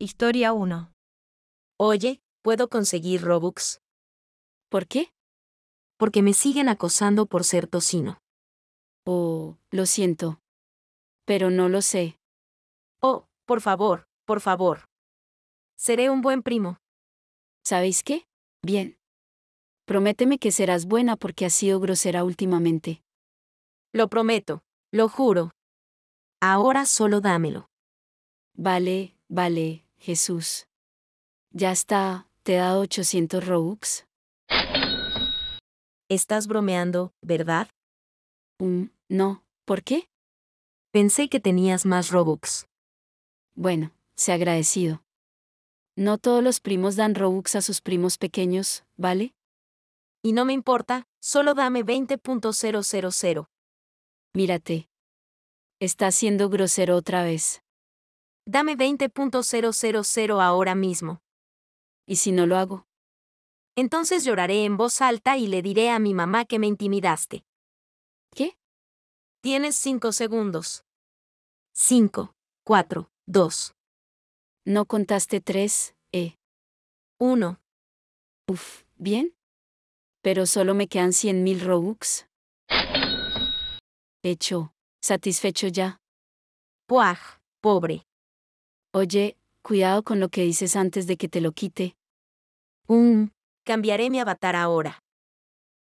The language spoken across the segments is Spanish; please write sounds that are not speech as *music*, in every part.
Historia 1. Oye, ¿puedo conseguir Robux? ¿Por qué? Porque me siguen acosando por ser tocino. Oh, lo siento. Pero no lo sé. Oh, por favor, por favor. Seré un buen primo. ¿Sabéis qué? Bien. Prométeme que serás buena porque has sido grosera últimamente. Lo prometo, lo juro. Ahora solo dámelo. Vale, vale, Jesús. Ya está, te da 800 Robux. Estás bromeando, ¿verdad? Mm, no, ¿por qué? Pensé que tenías más Robux. Bueno, se agradecido. No todos los primos dan Robux a sus primos pequeños, ¿vale? Y no me importa, solo dame 20.000. Mírate. Está siendo grosero otra vez dame 20.000 ahora mismo. ¿Y si no lo hago? Entonces lloraré en voz alta y le diré a mi mamá que me intimidaste. ¿Qué? Tienes cinco segundos. Cinco, cuatro, dos. No contaste tres, eh. Uno. Uf, bien. Pero solo me quedan cien mil Robux. Hecho. Satisfecho ya. Puaj, pobre. Oye, cuidado con lo que dices antes de que te lo quite. Um, cambiaré mi avatar ahora.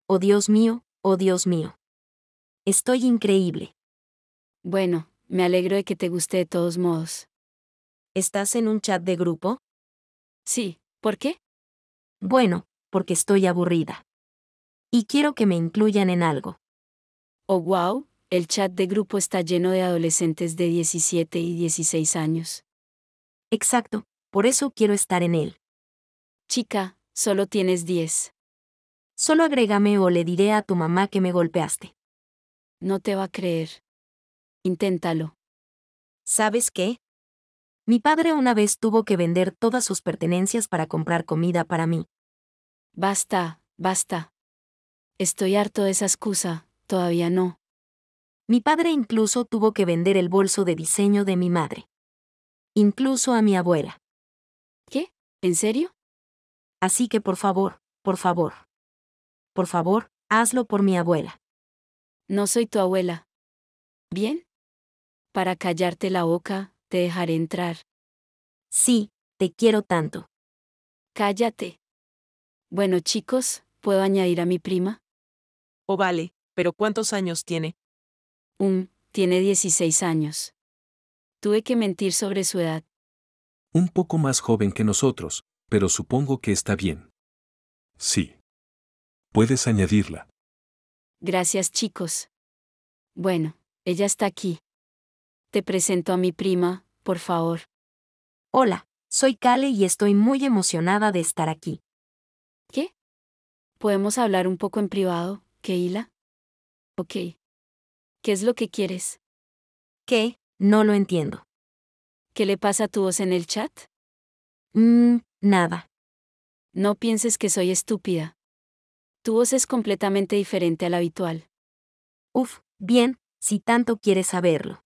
Oh Dios mío, oh Dios mío. Estoy increíble. Bueno, me alegro de que te guste de todos modos. ¿Estás en un chat de grupo? Sí, ¿por qué? Bueno, porque estoy aburrida. Y quiero que me incluyan en algo. Oh wow, el chat de grupo está lleno de adolescentes de 17 y 16 años. Exacto, por eso quiero estar en él. Chica, solo tienes 10. Solo agrégame o le diré a tu mamá que me golpeaste. No te va a creer. Inténtalo. ¿Sabes qué? Mi padre una vez tuvo que vender todas sus pertenencias para comprar comida para mí. Basta, basta. Estoy harto de esa excusa, todavía no. Mi padre incluso tuvo que vender el bolso de diseño de mi madre incluso a mi abuela. ¿Qué? ¿En serio? Así que por favor, por favor. Por favor, hazlo por mi abuela. No soy tu abuela. ¿Bien? Para callarte la boca, te dejaré entrar. Sí, te quiero tanto. Cállate. Bueno chicos, ¿puedo añadir a mi prima? oh, vale, pero ¿cuántos años tiene? Un, tiene 16 años. Tuve que mentir sobre su edad. Un poco más joven que nosotros, pero supongo que está bien. Sí. Puedes añadirla. Gracias chicos. Bueno, ella está aquí. Te presento a mi prima, por favor. Hola, soy Kale y estoy muy emocionada de estar aquí. ¿Qué? ¿Podemos hablar un poco en privado, Keila? Ok. ¿Qué es lo que quieres? ¿Qué? No lo entiendo. ¿Qué le pasa a tu voz en el chat? Mmm, nada. No pienses que soy estúpida. Tu voz es completamente diferente a la habitual. Uf, bien, si tanto quieres saberlo.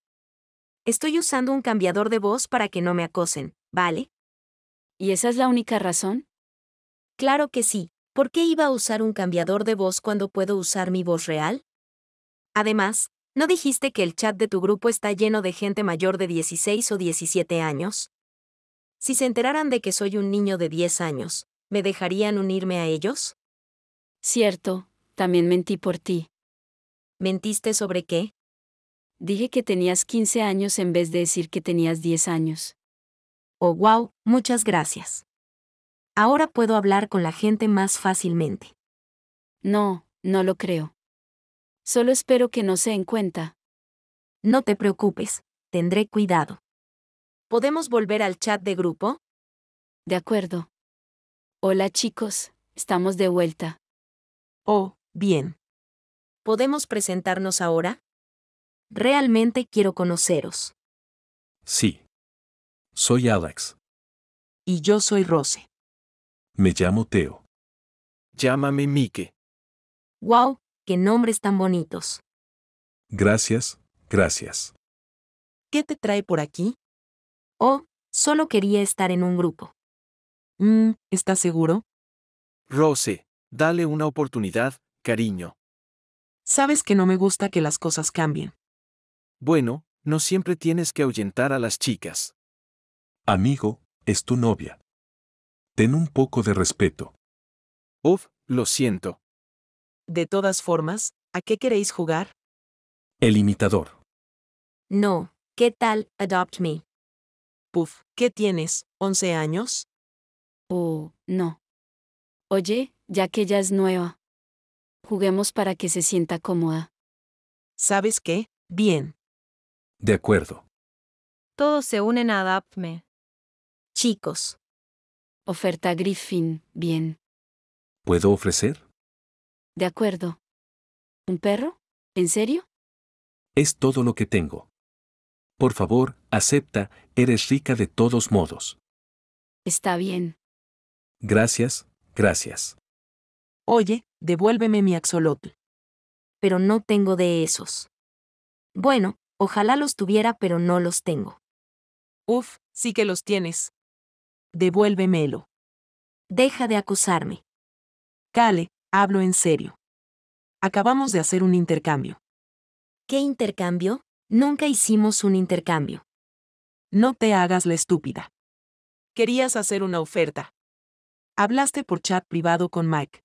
Estoy usando un cambiador de voz para que no me acosen, ¿vale? ¿Y esa es la única razón? Claro que sí. ¿Por qué iba a usar un cambiador de voz cuando puedo usar mi voz real? Además, ¿No dijiste que el chat de tu grupo está lleno de gente mayor de 16 o 17 años? Si se enteraran de que soy un niño de 10 años, ¿me dejarían unirme a ellos? Cierto, también mentí por ti. ¿Mentiste sobre qué? Dije que tenías 15 años en vez de decir que tenías 10 años. Oh, wow, muchas gracias. Ahora puedo hablar con la gente más fácilmente. No, no lo creo. Solo espero que no se en cuenta. No te preocupes, tendré cuidado. ¿Podemos volver al chat de grupo? De acuerdo. Hola chicos, estamos de vuelta. Oh, bien. ¿Podemos presentarnos ahora? Realmente quiero conoceros. Sí. Soy Alex. Y yo soy Rose. Me llamo Teo. Llámame Mike. Wow, qué nombres tan bonitos. Gracias, gracias. ¿Qué te trae por aquí? Oh, solo quería estar en un grupo. Mm, ¿Estás seguro? Rose, dale una oportunidad, cariño. Sabes que no me gusta que las cosas cambien. Bueno, no siempre tienes que ahuyentar a las chicas. Amigo, es tu novia. Ten un poco de respeto. Uf, lo siento. De todas formas, ¿a qué queréis jugar? El imitador. No, ¿qué tal, adopt me? Puf. ¿qué tienes? ¿11 años? Oh, no. Oye, ya que ella es nueva. Juguemos para que se sienta cómoda. ¿Sabes qué? Bien. De acuerdo. Todos se unen a Adopt Me. Chicos. Oferta Griffin, bien. ¿Puedo ofrecer? De acuerdo. ¿Un perro? ¿En serio? Es todo lo que tengo. Por favor, acepta, eres rica de todos modos. Está bien. Gracias, gracias. Oye, devuélveme mi axolotl. Pero no tengo de esos. Bueno, ojalá los tuviera, pero no los tengo. Uf, sí que los tienes. Devuélvemelo. Deja de acusarme. Cale, Hablo en serio. Acabamos de hacer un intercambio. ¿Qué intercambio? Nunca hicimos un intercambio. No te hagas la estúpida. Querías hacer una oferta. Hablaste por chat privado con Mike.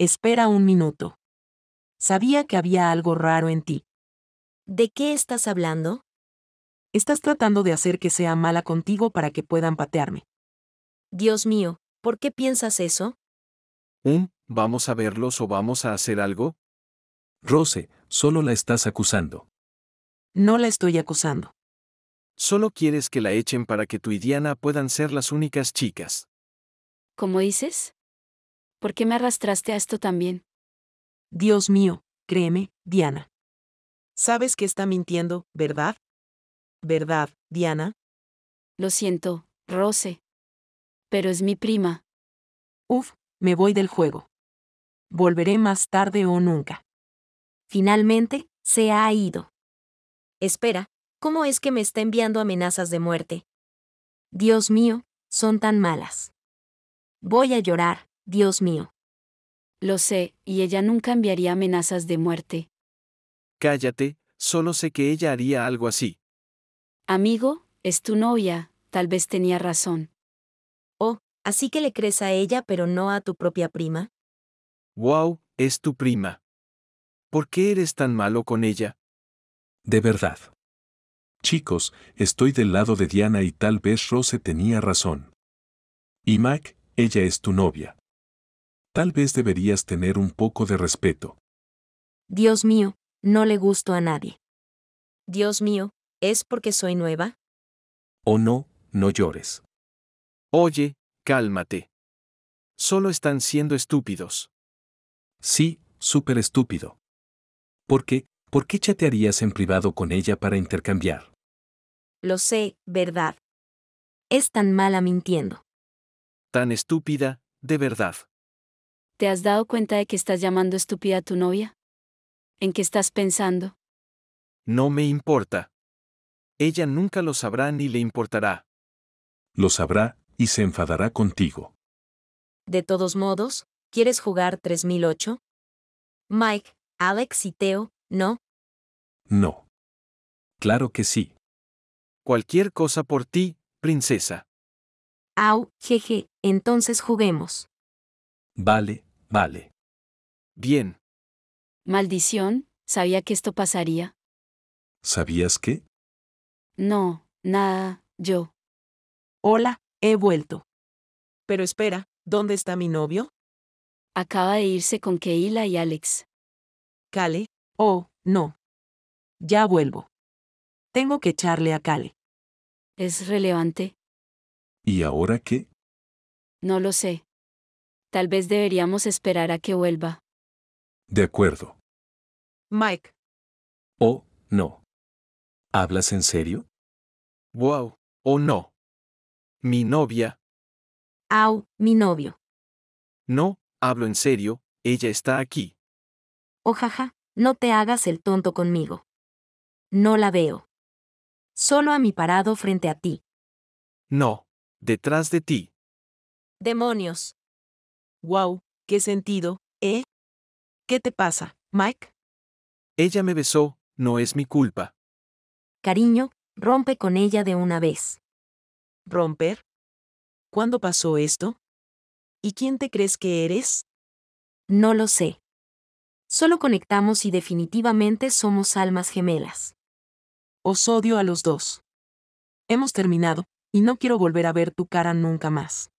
Espera un minuto. Sabía que había algo raro en ti. ¿De qué estás hablando? Estás tratando de hacer que sea mala contigo para que puedan patearme. Dios mío, ¿por qué piensas eso? ¿Vamos a verlos o vamos a hacer algo? Rose, solo la estás acusando. No la estoy acusando. Solo quieres que la echen para que tú y Diana puedan ser las únicas chicas. ¿Cómo dices? ¿Por qué me arrastraste a esto también? Dios mío, créeme, Diana. Sabes que está mintiendo, ¿verdad? ¿Verdad, Diana? Lo siento, Rose. Pero es mi prima. Uf, me voy del juego volveré más tarde o nunca. Finalmente, se ha ido. Espera, ¿cómo es que me está enviando amenazas de muerte? Dios mío, son tan malas. Voy a llorar, Dios mío. Lo sé, y ella nunca enviaría amenazas de muerte. Cállate, solo sé que ella haría algo así. Amigo, es tu novia, tal vez tenía razón. Oh, así que le crees a ella pero no a tu propia prima. Wow, es tu prima. ¿Por qué eres tan malo con ella? De verdad. Chicos, estoy del lado de Diana y tal vez Rose tenía razón. Y Mac, ella es tu novia. Tal vez deberías tener un poco de respeto. Dios mío, no le gusto a nadie. Dios mío, ¿es porque soy nueva? O no, no llores. Oye, cálmate. Solo están siendo estúpidos. Sí, súper estúpido. ¿Por qué? ¿Por qué chatearías en privado con ella para intercambiar? Lo sé, ¿verdad? Es tan mala mintiendo. Tan estúpida, de verdad. ¿Te has dado cuenta de que estás llamando estúpida a tu novia? ¿En qué estás pensando? No me importa. Ella nunca lo sabrá ni le importará. Lo sabrá y se enfadará contigo. De todos modos, ¿Quieres jugar 3008? Mike, Alex y Teo, ¿no? No. Claro que sí. Cualquier cosa por ti, princesa. Au, jeje, entonces juguemos. Vale, vale. Bien. Maldición, sabía que esto pasaría. ¿Sabías qué? No, nada, yo. Hola, he vuelto. Pero espera, ¿dónde está mi novio? Acaba de irse con Keila y Alex. Cale, oh, no. Ya vuelvo. Tengo que echarle a Cale. ¿Es relevante? ¿Y ahora qué? No lo sé. Tal vez deberíamos esperar a que vuelva. De acuerdo. Mike. Oh, no. ¿Hablas en serio? Wow, oh no. Mi novia. Au, mi novio. No, Hablo en serio, ella está aquí. Ojaja, oh, no te hagas el tonto conmigo. No la veo. Solo a mi parado frente a ti. No, detrás de ti. Demonios. Wow, qué sentido, ¿eh? ¿Qué te pasa, Mike? Ella me besó, no es mi culpa. Cariño, rompe con ella de una vez. ¿Romper? ¿Cuándo pasó esto? ¿Y quién te crees que eres? No lo sé. Solo conectamos y definitivamente somos almas gemelas. Os odio a los dos. Hemos terminado, y no quiero volver a ver tu cara nunca más.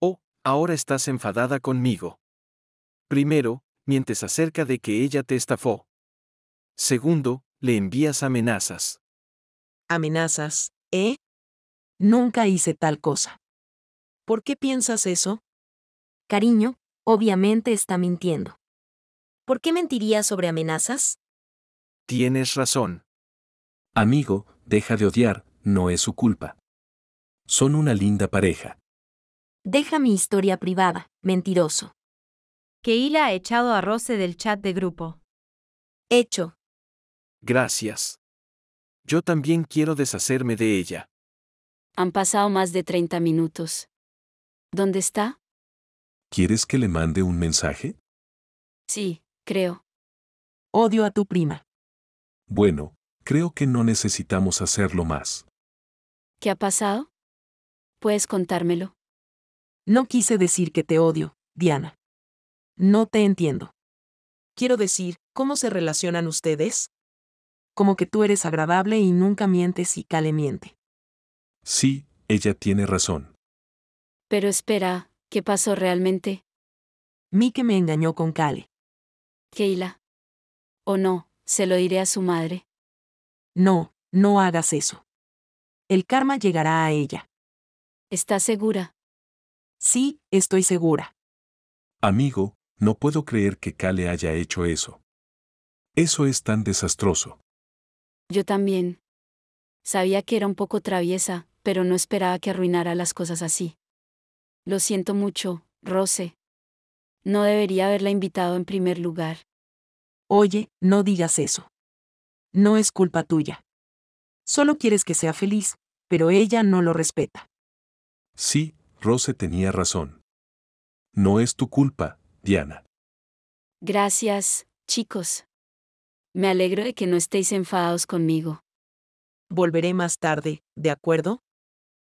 Oh, ahora estás enfadada conmigo. Primero, mientes acerca de que ella te estafó. Segundo, le envías amenazas. ¿Amenazas, eh? Nunca hice tal cosa. ¿Por qué piensas eso? cariño, obviamente está mintiendo. ¿Por qué mentiría sobre amenazas? Tienes razón. Amigo, deja de odiar, no es su culpa. Son una linda pareja. Deja mi historia privada, mentiroso. Keila ha echado a Rose del chat de grupo. Hecho. Gracias. Yo también quiero deshacerme de ella. Han pasado más de 30 minutos. ¿Dónde está? ¿Quieres que le mande un mensaje? Sí, creo. Odio a tu prima. Bueno, creo que no necesitamos hacerlo más. ¿Qué ha pasado? ¿Puedes contármelo? No quise decir que te odio, Diana. No te entiendo. Quiero decir, ¿cómo se relacionan ustedes? Como que tú eres agradable y nunca mientes y Cale miente. Sí, ella tiene razón. Pero espera, ¿Qué pasó realmente? Mike me engañó con Kale. Keila. O oh, no, se lo diré a su madre. No, no hagas eso. El karma llegará a ella. ¿Estás segura? Sí, estoy segura. Amigo, no puedo creer que Kale haya hecho eso. Eso es tan desastroso. Yo también. Sabía que era un poco traviesa, pero no esperaba que arruinara las cosas así. Lo siento mucho, Rose. No debería haberla invitado en primer lugar. Oye, no digas eso. No es culpa tuya. Solo quieres que sea feliz, pero ella no lo respeta. Sí, Rose tenía razón. No es tu culpa, Diana. Gracias, chicos. Me alegro de que no estéis enfadados conmigo. Volveré más tarde, ¿de acuerdo?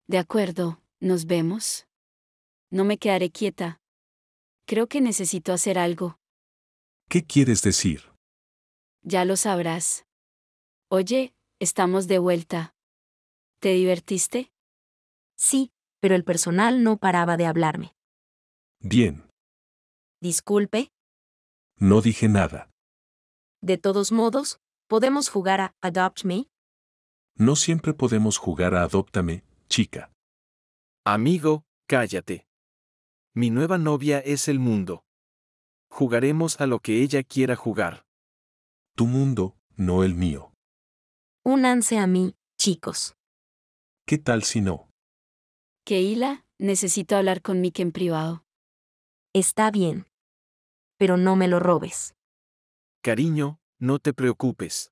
De acuerdo, nos vemos. No me quedaré quieta. Creo que necesito hacer algo. ¿Qué quieres decir? Ya lo sabrás. Oye, estamos de vuelta. ¿Te divertiste? Sí, pero el personal no paraba de hablarme. Bien. Disculpe. No dije nada. De todos modos, podemos jugar a Adopt Me. No siempre podemos jugar a Adóptame, chica. Amigo, cállate. Mi nueva novia es el mundo. Jugaremos a lo que ella quiera jugar. Tu mundo, no el mío. Únanse a mí, chicos. ¿Qué tal si no? Keila, necesito hablar con Mike en privado. Está bien. Pero no me lo robes. Cariño, no te preocupes.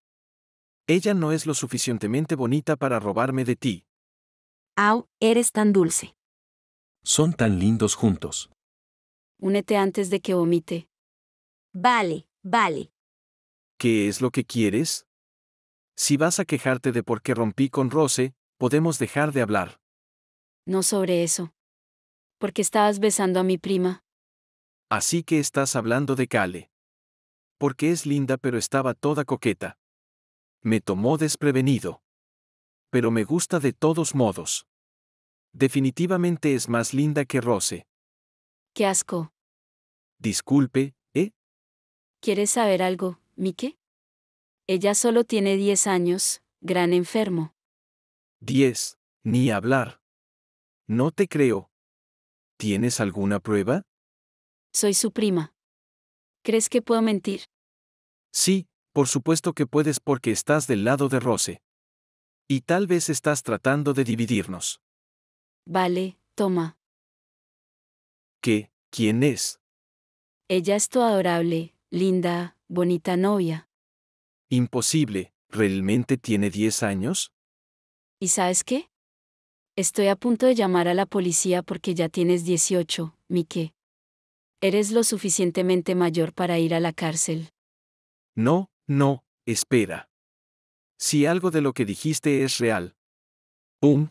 Ella no es lo suficientemente bonita para robarme de ti. Au, eres tan dulce. Son tan lindos juntos. Únete antes de que omite. Vale, vale. ¿Qué es lo que quieres? Si vas a quejarte de por qué rompí con Rose, podemos dejar de hablar. No sobre eso. Porque estabas besando a mi prima. Así que estás hablando de Kale. Porque es linda pero estaba toda coqueta. Me tomó desprevenido. Pero me gusta de todos modos. Definitivamente es más linda que Rose. ¡Qué asco! Disculpe, ¿eh? ¿Quieres saber algo, Mike? Ella solo tiene 10 años, gran enfermo. 10. Ni hablar. No te creo. ¿Tienes alguna prueba? Soy su prima. ¿Crees que puedo mentir? Sí, por supuesto que puedes porque estás del lado de Rose. Y tal vez estás tratando de dividirnos. Vale, toma. ¿Qué? ¿Quién es? Ella es tu adorable, linda, bonita novia. Imposible, ¿realmente tiene 10 años? ¿Y sabes qué? Estoy a punto de llamar a la policía porque ya tienes 18, Mike. Eres lo suficientemente mayor para ir a la cárcel. No, no, espera. Si algo de lo que dijiste es real. ¡Pum!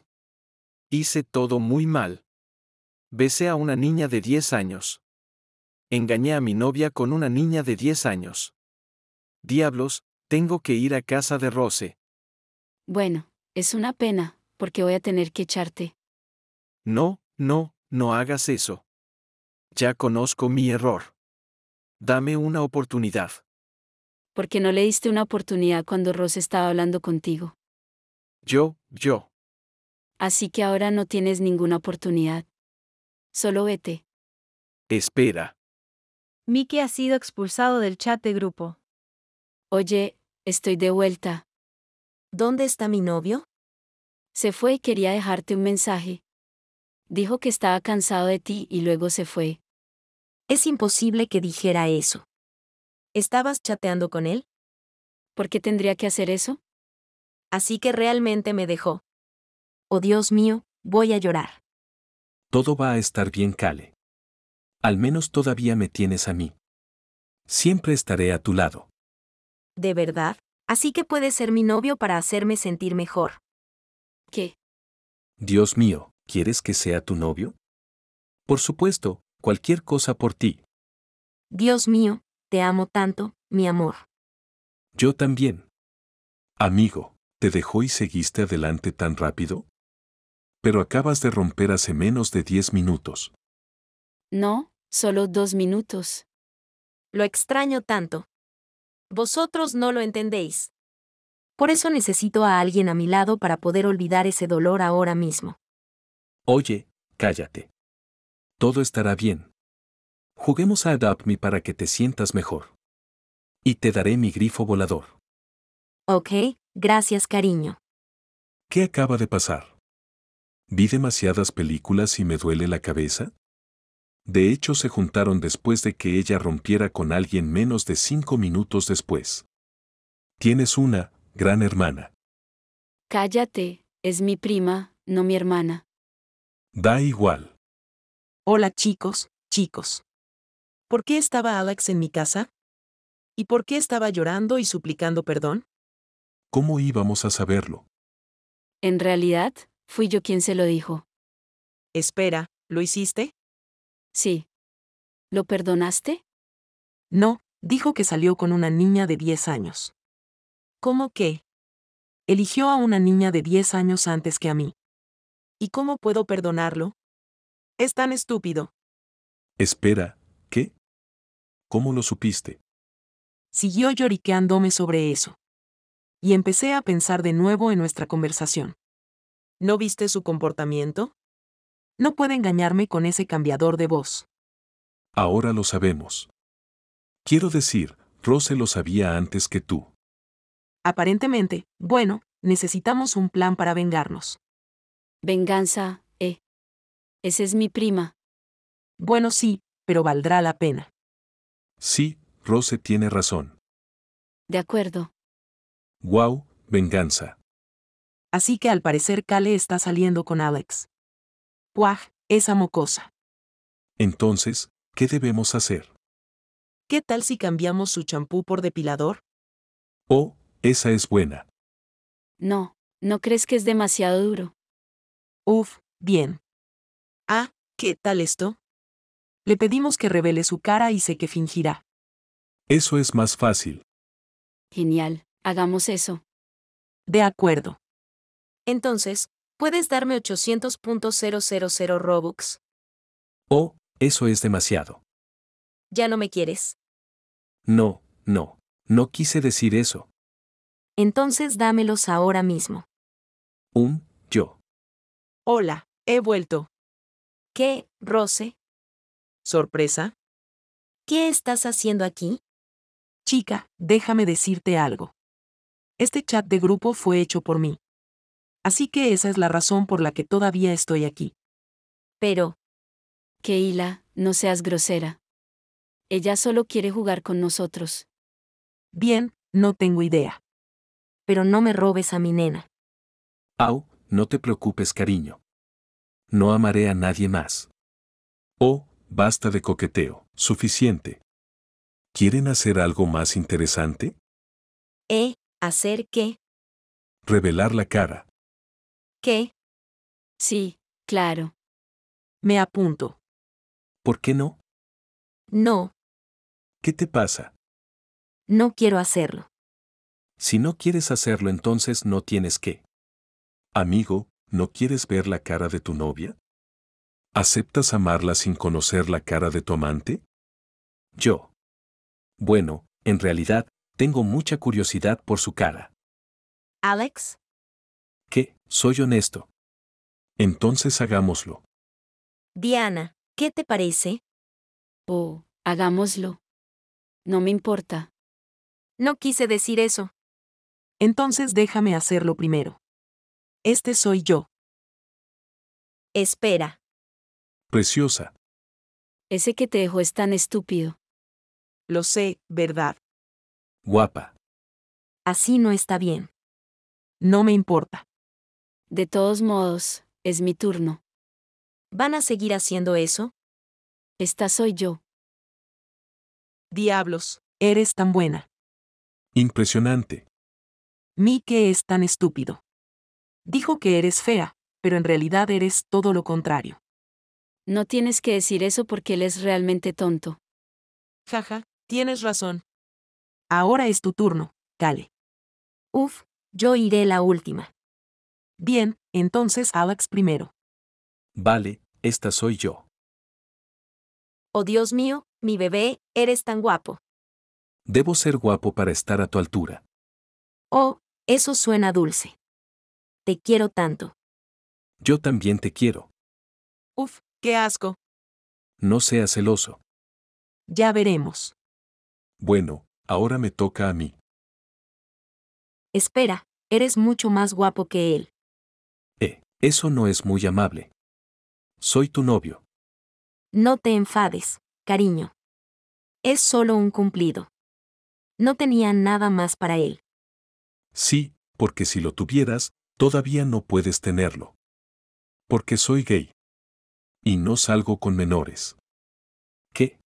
Hice todo muy mal. Besé a una niña de 10 años. Engañé a mi novia con una niña de 10 años. Diablos, tengo que ir a casa de Rose. Bueno, es una pena, porque voy a tener que echarte. No, no, no hagas eso. Ya conozco mi error. Dame una oportunidad. ¿Por qué no le diste una oportunidad cuando Rose estaba hablando contigo? Yo, yo así que ahora no tienes ninguna oportunidad. Solo vete. Espera. Mickey ha sido expulsado del chat de grupo. Oye, estoy de vuelta. ¿Dónde está mi novio? Se fue y quería dejarte un mensaje. Dijo que estaba cansado de ti y luego se fue. Es imposible que dijera eso. ¿Estabas chateando con él? ¿Por qué tendría que hacer eso? Así que realmente me dejó oh Dios mío, voy a llorar. Todo va a estar bien, Kale. Al menos todavía me tienes a mí. Siempre estaré a tu lado. ¿De verdad? Así que puedes ser mi novio para hacerme sentir mejor. ¿Qué? Dios mío, ¿quieres que sea tu novio? Por supuesto, cualquier cosa por ti. Dios mío, te amo tanto, mi amor. Yo también. Amigo, ¿te dejó y seguiste adelante tan rápido? pero acabas de romper hace menos de 10 minutos. No, solo dos minutos. Lo extraño tanto. Vosotros no lo entendéis. Por eso necesito a alguien a mi lado para poder olvidar ese dolor ahora mismo. Oye, cállate. Todo estará bien. Juguemos a Adapt para que te sientas mejor. Y te daré mi grifo volador. Ok, gracias cariño. ¿Qué acaba de pasar? ¿Vi demasiadas películas y me duele la cabeza? De hecho, se juntaron después de que ella rompiera con alguien menos de cinco minutos después. Tienes una, gran hermana. Cállate, es mi prima, no mi hermana. Da igual. Hola chicos, chicos. ¿Por qué estaba Alex en mi casa? ¿Y por qué estaba llorando y suplicando perdón? ¿Cómo íbamos a saberlo? En realidad, Fui yo quien se lo dijo. Espera, ¿lo hiciste? Sí. ¿Lo perdonaste? No, dijo que salió con una niña de 10 años. ¿Cómo que? Eligió a una niña de 10 años antes que a mí. ¿Y cómo puedo perdonarlo? Es tan estúpido. Espera, ¿qué? ¿Cómo lo supiste? Siguió lloriqueándome sobre eso. Y empecé a pensar de nuevo en nuestra conversación. ¿No viste su comportamiento? No puede engañarme con ese cambiador de voz. Ahora lo sabemos. Quiero decir, Rose lo sabía antes que tú. Aparentemente, bueno, necesitamos un plan para vengarnos. Venganza, eh. Esa es mi prima. Bueno, sí, pero valdrá la pena. Sí, Rose tiene razón. De acuerdo. Wow, venganza así que al parecer Kale está saliendo con Alex. ¡Puaj! Esa mocosa. Entonces, ¿qué debemos hacer? ¿Qué tal si cambiamos su champú por depilador? Oh, esa es buena. No, ¿no crees que es demasiado duro? Uf, bien. Ah, ¿qué tal esto? Le pedimos que revele su cara y sé que fingirá. Eso es más fácil. Genial, hagamos eso. De acuerdo. Entonces, ¿puedes darme 800.000 Robux? Oh, eso es demasiado. ¿Ya no me quieres? No, no, no quise decir eso. Entonces dámelos ahora mismo. Un, yo. Hola, he vuelto. ¿Qué, Rose? ¿Sorpresa? ¿Qué estás haciendo aquí? Chica, déjame decirte algo. Este chat de grupo fue hecho por mí. Así que esa es la razón por la que todavía estoy aquí. Pero... Keila, no seas grosera. Ella solo quiere jugar con nosotros. Bien, no tengo idea. Pero no me robes a mi nena. Au, no te preocupes, cariño. No amaré a nadie más. Oh, basta de coqueteo, suficiente. ¿Quieren hacer algo más interesante? ¿Eh? ¿Hacer qué? Revelar la cara qué? Sí, claro. Me apunto. ¿Por qué no? No, ¿Qué te pasa? no quiero hacerlo. Si no quieres hacerlo entonces no tienes que. Amigo, ¿no quieres ver la cara de tu novia? ¿Aceptas amarla sin conocer la cara de tu amante? Yo. Bueno, en realidad, tengo mucha curiosidad por su cara. Alex, ¿Qué? soy honesto. Entonces hagámoslo. Diana, ¿qué te parece? Oh, hagámoslo. No me importa. No quise decir eso. Entonces déjame hacerlo primero. Este soy yo. Espera. Preciosa. Ese que te dejo es tan estúpido. Lo sé, ¿verdad? Guapa. Así no está bien. No me importa. De todos modos, es mi turno. ¿Van a seguir haciendo eso? Esta soy yo. Diablos, eres tan buena. Impresionante. ¿Mi que es tan estúpido. Dijo que eres fea, pero en realidad eres todo lo contrario. No tienes que decir eso porque él es realmente tonto. Jaja, tienes razón. Ahora es tu turno, Kale. Uf, yo iré la última. Bien, entonces Alex primero. Vale, esta soy yo. Oh Dios mío, mi bebé, eres tan guapo. Debo ser guapo para estar a tu altura. Oh, eso suena dulce. Te quiero tanto. Yo también te quiero. Uf, qué asco. No seas celoso. Ya veremos. Bueno, ahora me toca a mí. Espera, eres mucho más guapo que él. Eso no es muy amable. Soy tu novio. No te enfades, cariño. Es solo un cumplido. No tenía nada más para él. Sí, porque si lo tuvieras, todavía no puedes tenerlo. Porque soy gay. Y no salgo con menores. ¿Qué?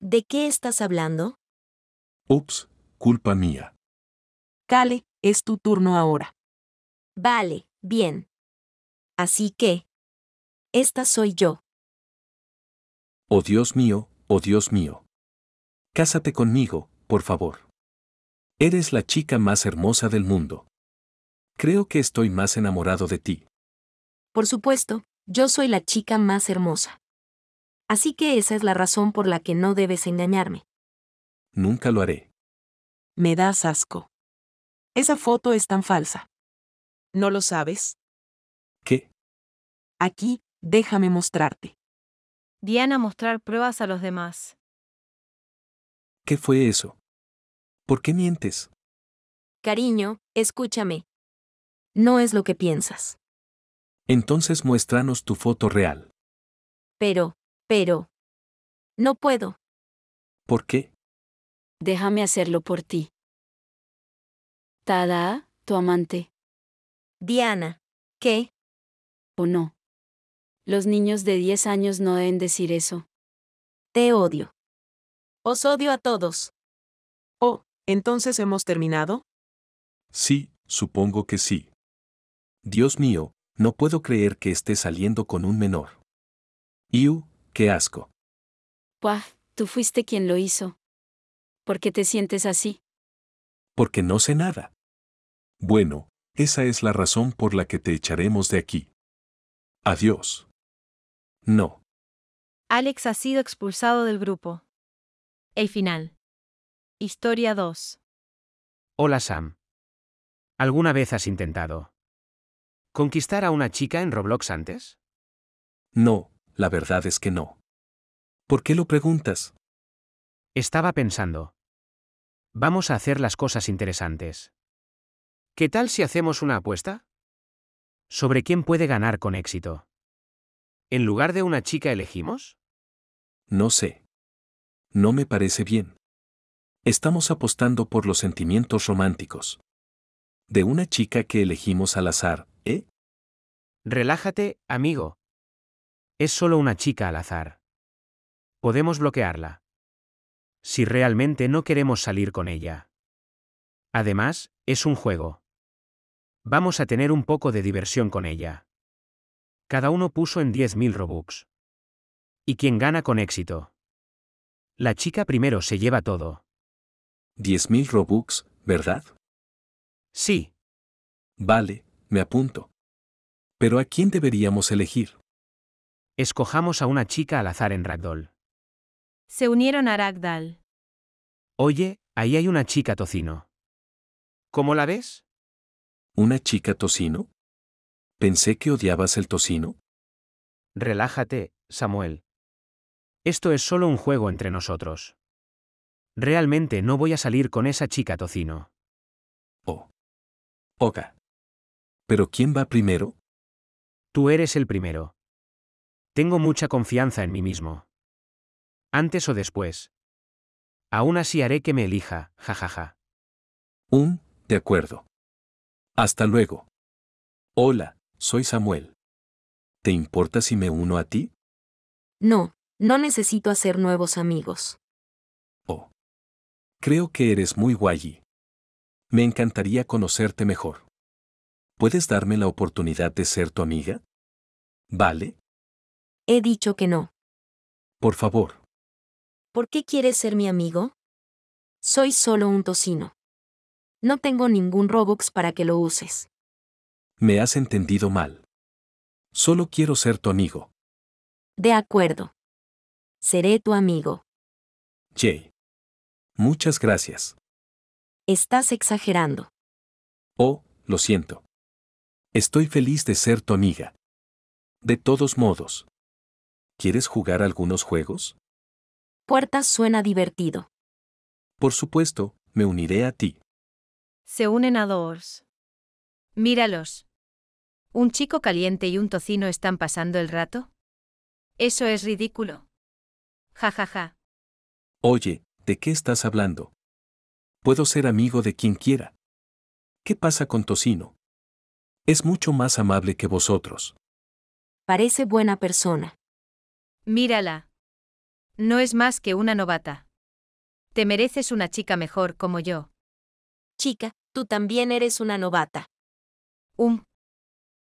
¿De qué estás hablando? Ups, culpa mía. Cale, es tu turno ahora. Vale, bien. Así que, esta soy yo. Oh Dios mío, oh Dios mío. Cásate conmigo, por favor. Eres la chica más hermosa del mundo. Creo que estoy más enamorado de ti. Por supuesto, yo soy la chica más hermosa. Así que esa es la razón por la que no debes engañarme. Nunca lo haré. Me das asco. Esa foto es tan falsa. ¿No lo sabes? ¿Qué? Aquí, déjame mostrarte. Diana mostrar pruebas a los demás. ¿Qué fue eso? ¿Por qué mientes? Cariño, escúchame. No es lo que piensas. Entonces muéstranos tu foto real. Pero, pero. No puedo. ¿Por qué? Déjame hacerlo por ti. Tada, tu amante. Diana, ¿qué? ¿o no? Los niños de 10 años no deben decir eso. Te odio. Os odio a todos. Oh, entonces hemos terminado? Sí, supongo que sí. Dios mío, no puedo creer que esté saliendo con un menor. Iu, qué asco. Puah, tú fuiste quien lo hizo. ¿Por qué te sientes así? Porque no sé nada. Bueno, esa es la razón por la que te echaremos de aquí. Adiós. No. Alex ha sido expulsado del grupo. El final. Historia 2. Hola Sam. ¿Alguna vez has intentado conquistar a una chica en Roblox antes? No, la verdad es que no. ¿Por qué lo preguntas? Estaba pensando. Vamos a hacer las cosas interesantes. ¿Qué tal si hacemos una apuesta? sobre quién puede ganar con éxito. ¿En lugar de una chica elegimos? No sé. No me parece bien. Estamos apostando por los sentimientos románticos. De una chica que elegimos al azar, ¿eh? Relájate, amigo. Es solo una chica al azar. Podemos bloquearla. Si realmente no queremos salir con ella. Además, es un juego. Vamos a tener un poco de diversión con ella. Cada uno puso en 10.000 Robux. Y quién gana con éxito. La chica primero se lleva todo. 10.000 Robux, ¿verdad? Sí. Vale, me apunto. Pero ¿a quién deberíamos elegir? Escojamos a una chica al azar en Ragdoll. Se unieron a Ragdoll. Oye, ahí hay una chica tocino. ¿Cómo la ves? ¿Una chica tocino? Pensé que odiabas el tocino. Relájate, Samuel. Esto es solo un juego entre nosotros. Realmente no voy a salir con esa chica tocino. Oh. Oka. ¿Pero quién va primero? Tú eres el primero. Tengo mucha confianza en mí mismo. Antes o después. Aún así haré que me elija, jajaja. Un, de acuerdo. Hasta luego. Hola, soy Samuel. ¿Te importa si me uno a ti? No, no necesito hacer nuevos amigos. Oh. Creo que eres muy guay. Me encantaría conocerte mejor. ¿Puedes darme la oportunidad de ser tu amiga? ¿Vale? He dicho que no. Por favor. ¿Por qué quieres ser mi amigo? Soy solo un tocino. No tengo ningún Robux para que lo uses. Me has entendido mal. Solo quiero ser tu amigo. De acuerdo. Seré tu amigo. Jay. Muchas gracias. Estás exagerando. Oh, lo siento. Estoy feliz de ser tu amiga. De todos modos. ¿Quieres jugar algunos juegos? Puertas suena divertido. Por supuesto, me uniré a ti. Se unen a dos. Míralos. ¿Un chico caliente y un tocino están pasando el rato? Eso es ridículo. Ja ja ja. Oye, ¿de qué estás hablando? Puedo ser amigo de quien quiera. ¿Qué pasa con Tocino? Es mucho más amable que vosotros. Parece buena persona. Mírala. No es más que una novata. Te mereces una chica mejor como yo. Chica, tú también eres una novata. Um.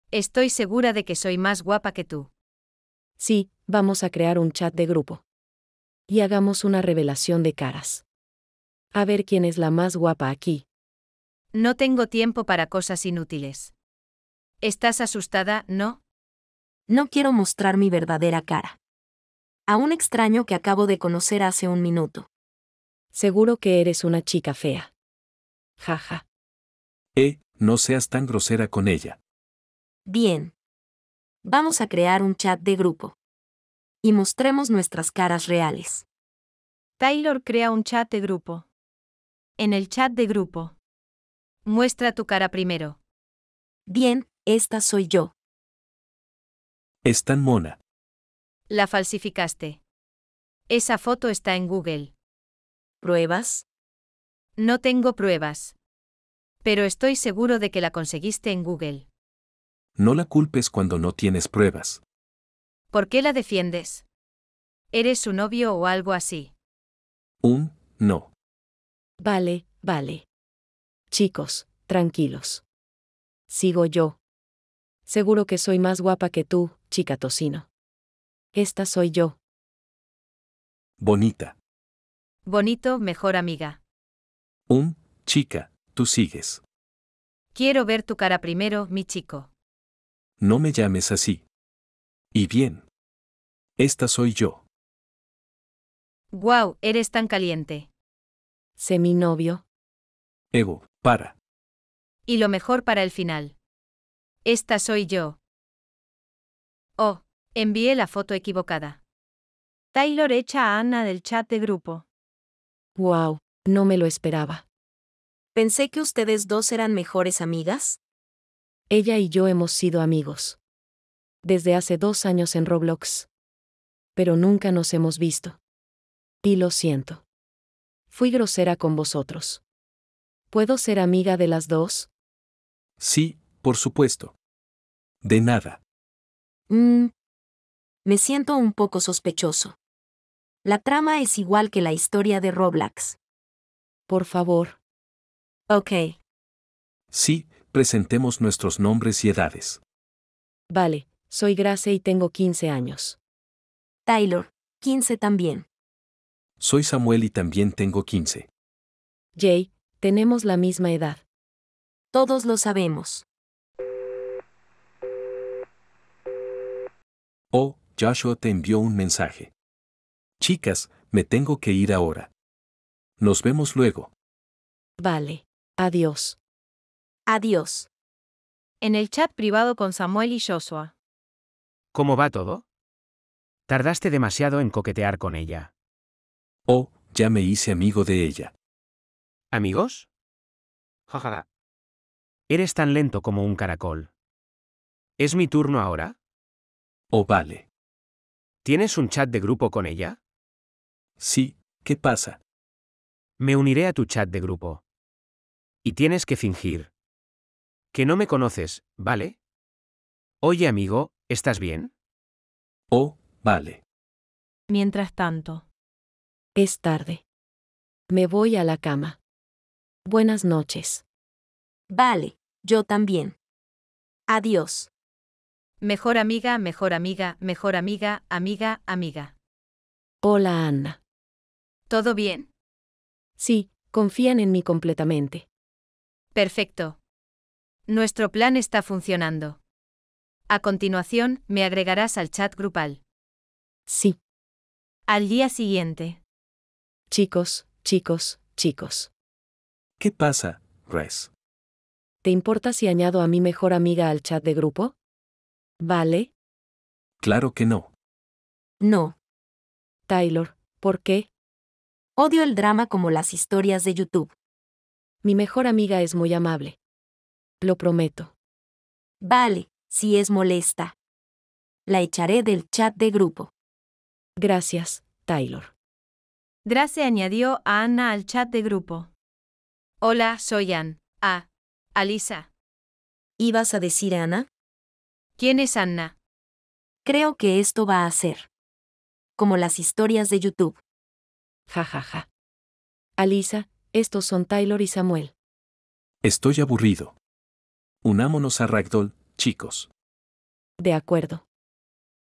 Estoy segura de que soy más guapa que tú. Sí, vamos a crear un chat de grupo. Y hagamos una revelación de caras. A ver quién es la más guapa aquí. No tengo tiempo para cosas inútiles. ¿Estás asustada, no? No quiero mostrar mi verdadera cara. A un extraño que acabo de conocer hace un minuto. Seguro que eres una chica fea. Jaja. Eh, no seas tan grosera con ella. Bien. Vamos a crear un chat de grupo. Y mostremos nuestras caras reales. Taylor crea un chat de grupo. En el chat de grupo. Muestra tu cara primero. Bien, esta soy yo. Es tan mona. La falsificaste. Esa foto está en Google. ¿Pruebas? No tengo pruebas. Pero estoy seguro de que la conseguiste en Google. No la culpes cuando no tienes pruebas. ¿Por qué la defiendes? ¿Eres su novio o algo así? Un, no. Vale, vale. Chicos, tranquilos. Sigo yo. Seguro que soy más guapa que tú, chica tocino. Esta soy yo. Bonita. Bonito, mejor amiga. Um, chica, tú sigues. Quiero ver tu cara primero, mi chico. No me llames así. Y bien. Esta soy yo. wow, eres tan caliente. Sé mi novio. Ego, para. Y lo mejor para el final. Esta soy yo. Oh, envié la foto equivocada. Taylor echa a Ana del chat de grupo. Wow. No me lo esperaba. Pensé que ustedes dos eran mejores amigas. Ella y yo hemos sido amigos. Desde hace dos años en Roblox. Pero nunca nos hemos visto. Y lo siento. Fui grosera con vosotros. ¿Puedo ser amiga de las dos? Sí, por supuesto. De nada. Mm. Me siento un poco sospechoso. La trama es igual que la historia de Roblox por favor? Ok. Sí, presentemos nuestros nombres y edades. Vale, soy Grace y tengo 15 años. Taylor, 15 también. Soy Samuel y también tengo 15. Jay, tenemos la misma edad. Todos lo sabemos. Oh, Joshua te envió un mensaje. Chicas, me tengo que ir ahora. Nos vemos luego. Vale. Adiós. Adiós. En el chat privado con Samuel y Joshua. ¿Cómo va todo? Tardaste demasiado en coquetear con ella. Oh, ya me hice amigo de ella. ¿Amigos? Jajaja. Eres tan lento como un caracol. ¿Es mi turno ahora? Oh, vale. ¿Tienes un chat de grupo con ella? Sí, ¿qué pasa? Me uniré a tu chat de grupo. Y tienes que fingir. Que no me conoces, ¿vale? Oye amigo, ¿estás bien? Oh, vale. Mientras tanto. Es tarde. Me voy a la cama. Buenas noches. Vale, yo también. Adiós. Mejor amiga, mejor amiga, mejor amiga, amiga, amiga. Hola Ana. ¿Todo bien? Sí, confían en mí completamente. Perfecto. Nuestro plan está funcionando. A continuación, me agregarás al chat grupal. Sí. Al día siguiente. Chicos, chicos, chicos. ¿Qué pasa, Res? ¿Te importa si añado a mi mejor amiga al chat de grupo? ¿Vale? Claro que no. No. Taylor, ¿por qué? Odio el drama como las historias de YouTube. Mi mejor amiga es muy amable. Lo prometo. Vale, si es molesta. La echaré del chat de grupo. Gracias, Taylor. Grace añadió a Anna al chat de grupo. Hola, soy Ann. Ah, Alisa. ¿Ibas a decir Ana? ¿Quién es Anna? Creo que esto va a ser. Como las historias de YouTube. Ja Alisa, estos son Taylor y Samuel. Estoy aburrido. Unámonos a Ragdoll, chicos. De acuerdo.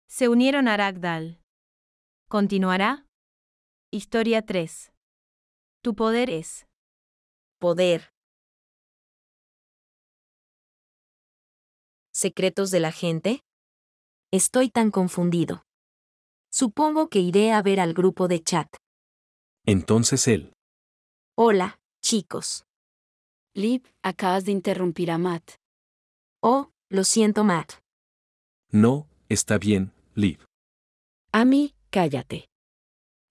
Se unieron a Ragdoll. ¿Continuará? Historia 3. Tu poder es. Poder. ¿Secretos de la gente? Estoy tan confundido. Supongo que iré a ver al grupo de chat. Entonces él. Hola, chicos. Liv, acabas de interrumpir a Matt. Oh, lo siento, Matt. No, está bien, Liv. A mí, cállate.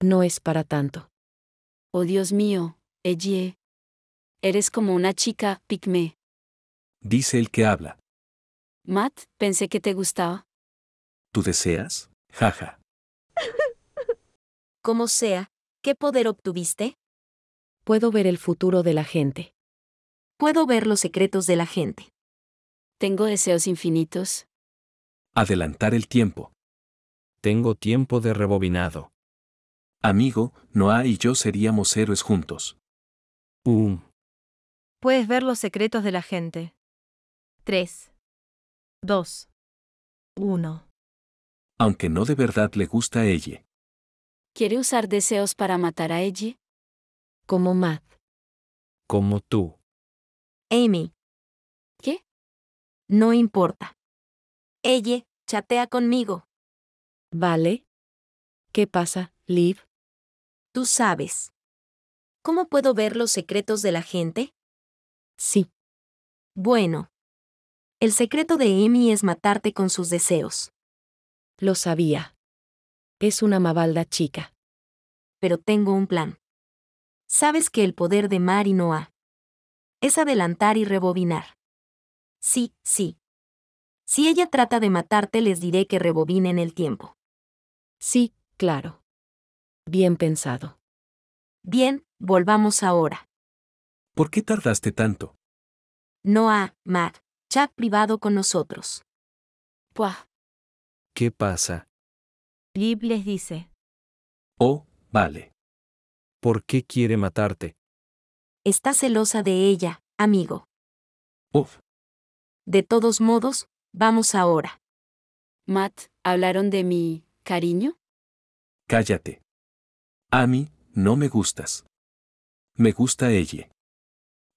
No es para tanto. Oh Dios mío, Ellie. Eres como una chica, pigme. Dice el que habla. Matt, pensé que te gustaba. ¿Tú deseas? Jaja. *laughs* Como sea, ¿Qué poder obtuviste? Puedo ver el futuro de la gente. Puedo ver los secretos de la gente. Tengo deseos infinitos. Adelantar el tiempo. Tengo tiempo de rebobinado. Amigo, Noah y yo seríamos héroes juntos. Um. Puedes ver los secretos de la gente. 3. 2. 1. Aunque no de verdad le gusta a ella. ¿Quiere usar deseos para matar a ella? Como Matt. Como tú. Amy. ¿Qué? No importa. Ella, chatea conmigo. Vale. ¿Qué pasa, Liv? Tú sabes. ¿Cómo puedo ver los secretos de la gente? Sí. Bueno. El secreto de Amy es matarte con sus deseos. Lo sabía es una mabalda chica. Pero tengo un plan. Sabes que el poder de Mar y Noah Es adelantar y rebobinar. Sí, sí. Si ella trata de matarte, les diré que rebobinen el tiempo. Sí, claro. Bien pensado. Bien, volvamos ahora. ¿Por qué tardaste tanto? No Mar, Chat privado con nosotros. ¿Qué pasa? Lib les dice. Oh, vale. ¿Por qué quiere matarte? Está celosa de ella, amigo. Uf. De todos modos, vamos ahora. Matt, ¿hablaron de mi cariño? Cállate. A mí, no me gustas. Me gusta ella.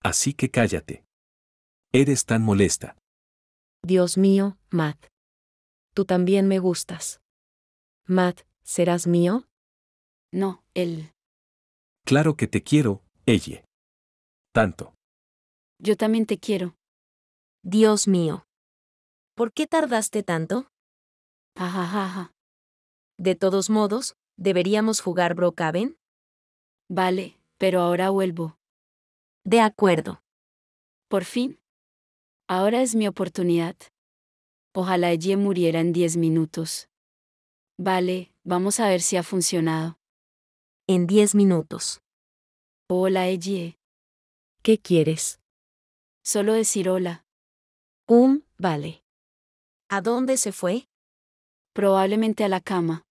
Así que cállate. Eres tan molesta. Dios mío, Matt. Tú también me gustas. Matt, ¿serás mío? No, él. Claro que te quiero, ella. Tanto. Yo también te quiero. Dios mío. ¿Por qué tardaste tanto? Ajajaja. De todos modos, ¿deberíamos jugar Brocaven? Vale, pero ahora vuelvo. De acuerdo. Por fin. Ahora es mi oportunidad. Ojalá ella muriera en diez minutos. Vale, vamos a ver si ha funcionado. En 10 minutos. Hola, Ellie. ¿Qué quieres? Solo decir hola. Um, vale. ¿A dónde se fue? Probablemente a la cama.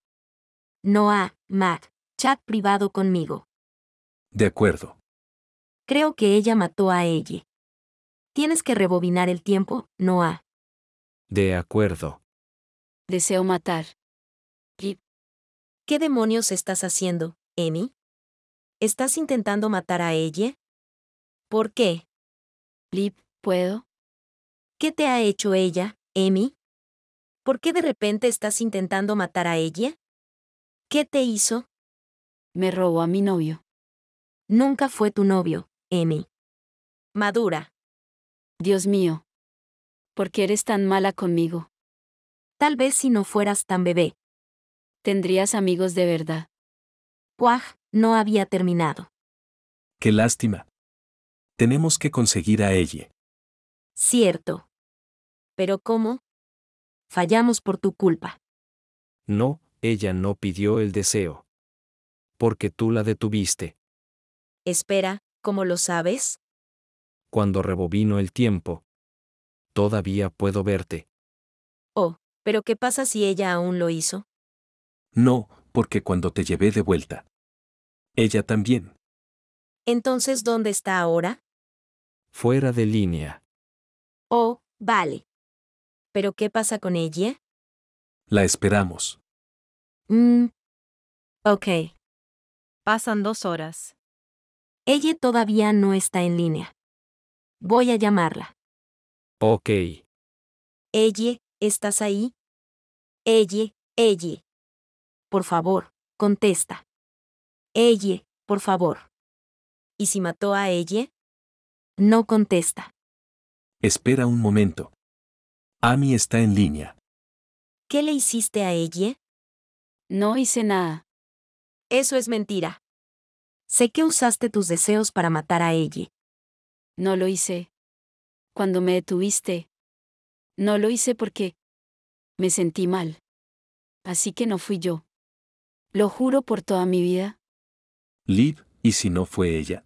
Noah, Matt. Chat privado conmigo. De acuerdo. Creo que ella mató a ella. Tienes que rebobinar el tiempo, Noah. De acuerdo. Deseo matar. ¿Qué demonios estás haciendo, Emi? ¿Estás intentando matar a ella? ¿Por qué? ¿puedo? ¿Qué te ha hecho ella, Emi? ¿Por qué de repente estás intentando matar a ella? ¿Qué te hizo? Me robó a mi novio. Nunca fue tu novio, Emi. Madura. Dios mío. ¿Por qué eres tan mala conmigo? Tal vez si no fueras tan bebé, Tendrías amigos de verdad. Cuaj no había terminado. Qué lástima. Tenemos que conseguir a ella. Cierto. Pero ¿cómo? Fallamos por tu culpa. No, ella no pidió el deseo. Porque tú la detuviste. Espera, ¿cómo lo sabes? Cuando rebobino el tiempo. Todavía puedo verte. Oh, pero ¿qué pasa si ella aún lo hizo? No, porque cuando te llevé de vuelta. Ella también. Entonces, ¿dónde está ahora? Fuera de línea. Oh, vale. ¿Pero qué pasa con ella? La esperamos. Mm. Ok. Pasan dos horas. Ella todavía no está en línea. Voy a llamarla. Ok. Ella, ¿estás ahí? Ella, ella por favor, contesta. Elle, por favor. ¿Y si mató a ella? No contesta. Espera un momento. Amy está en línea. ¿Qué le hiciste a Elle? No hice nada. Eso es mentira. Sé que usaste tus deseos para matar a ella. No lo hice. Cuando me detuviste. No lo hice porque me sentí mal. Así que no fui yo. Lo juro por toda mi vida. Liv, ¿y si no fue ella?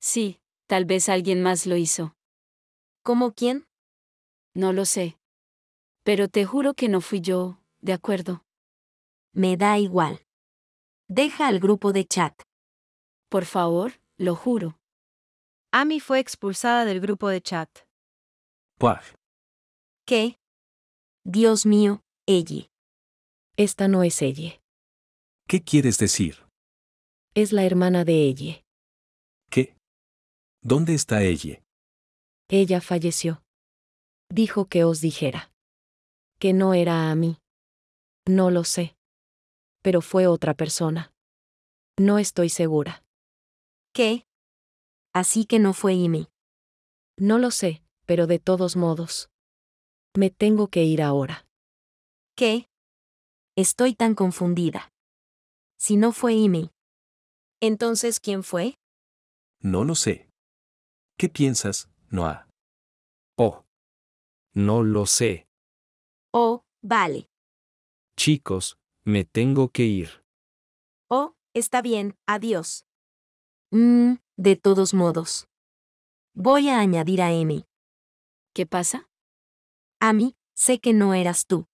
Sí, tal vez alguien más lo hizo. ¿Cómo quién? No lo sé. Pero te juro que no fui yo, ¿de acuerdo? Me da igual. Deja al grupo de chat. Por favor, lo juro. Amy fue expulsada del grupo de chat. Puah. ¿Qué? Dios mío, ella. Esta no es ella. ¿Qué quieres decir? Es la hermana de ella. ¿Qué? ¿Dónde está ella? Ella falleció. Dijo que os dijera. Que no era a mí. No lo sé. Pero fue otra persona. No estoy segura. ¿Qué? Así que no fue Imi. No lo sé, pero de todos modos. Me tengo que ir ahora. ¿Qué? Estoy tan confundida si no fue Imi. Entonces, ¿quién fue? No lo sé. ¿Qué piensas, Noah? Oh. No lo sé. Oh, vale. Chicos, me tengo que ir. Oh, está bien, adiós. Mmm, de todos modos. Voy a añadir a Emi. ¿Qué pasa? Ami, sé que no eras tú.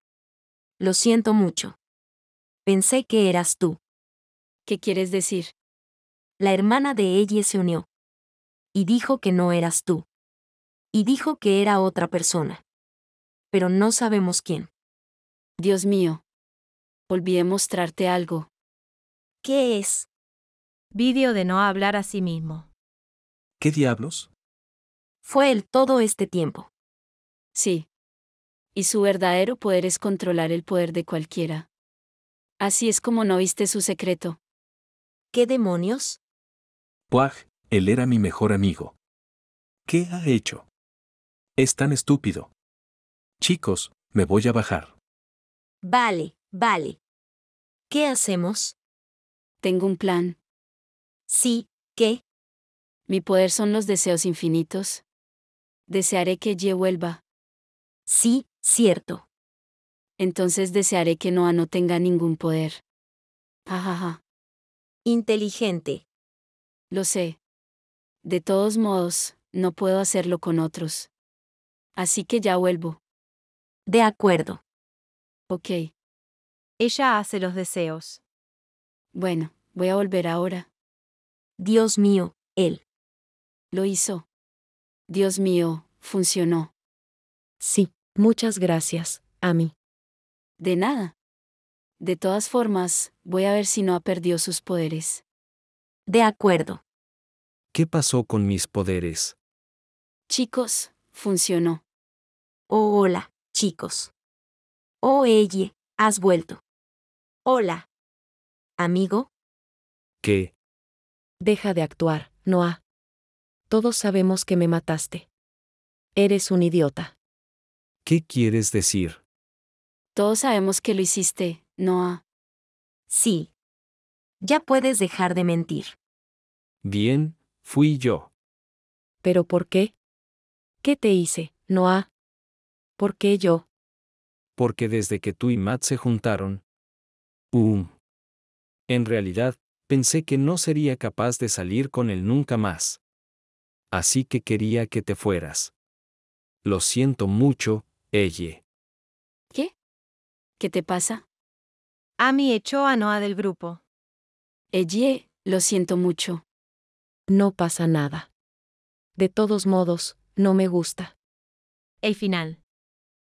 Lo siento mucho. Pensé que eras tú. ¿Qué quieres decir? La hermana de ella se unió. Y dijo que no eras tú. Y dijo que era otra persona. Pero no sabemos quién. Dios mío. a mostrarte algo. ¿Qué es? Vídeo de no hablar a sí mismo. ¿Qué diablos? Fue él todo este tiempo. Sí. Y su verdadero poder es controlar el poder de cualquiera. Así es como no viste su secreto. ¿Qué demonios? Puaj, él era mi mejor amigo. ¿Qué ha hecho? Es tan estúpido. Chicos, me voy a bajar. Vale, vale. ¿Qué hacemos? Tengo un plan. Sí, ¿qué? Mi poder son los deseos infinitos. Desearé que Ye vuelva. Sí, cierto. Entonces desearé que Noah no tenga ningún poder. Ajaja. Inteligente. Lo sé. De todos modos, no puedo hacerlo con otros. Así que ya vuelvo. De acuerdo. Ok. Ella hace los deseos. Bueno, voy a volver ahora. Dios mío, él. Lo hizo. Dios mío, funcionó. Sí, muchas gracias, a mí. De nada. De todas formas, voy a ver si no ha perdido sus poderes. De acuerdo. ¿Qué pasó con mis poderes? Chicos, funcionó. Oh, hola, chicos. Oh, Ellie, has vuelto. Hola. Amigo. ¿Qué? Deja de actuar, Noah. Todos sabemos que me mataste. Eres un idiota. ¿Qué quieres decir? Todos sabemos que lo hiciste, Noah. Sí. Ya puedes dejar de mentir. Bien, fui yo. ¿Pero por qué? ¿Qué te hice, Noah? ¿Por qué yo? Porque desde que tú y Matt se juntaron... Um. En realidad, pensé que no sería capaz de salir con él nunca más. Así que quería que te fueras. Lo siento mucho, Elle. ¿Qué? ¿Qué te pasa? Amy echó a Noah del grupo. Eye, lo siento mucho. No pasa nada. De todos modos, no me gusta. El final.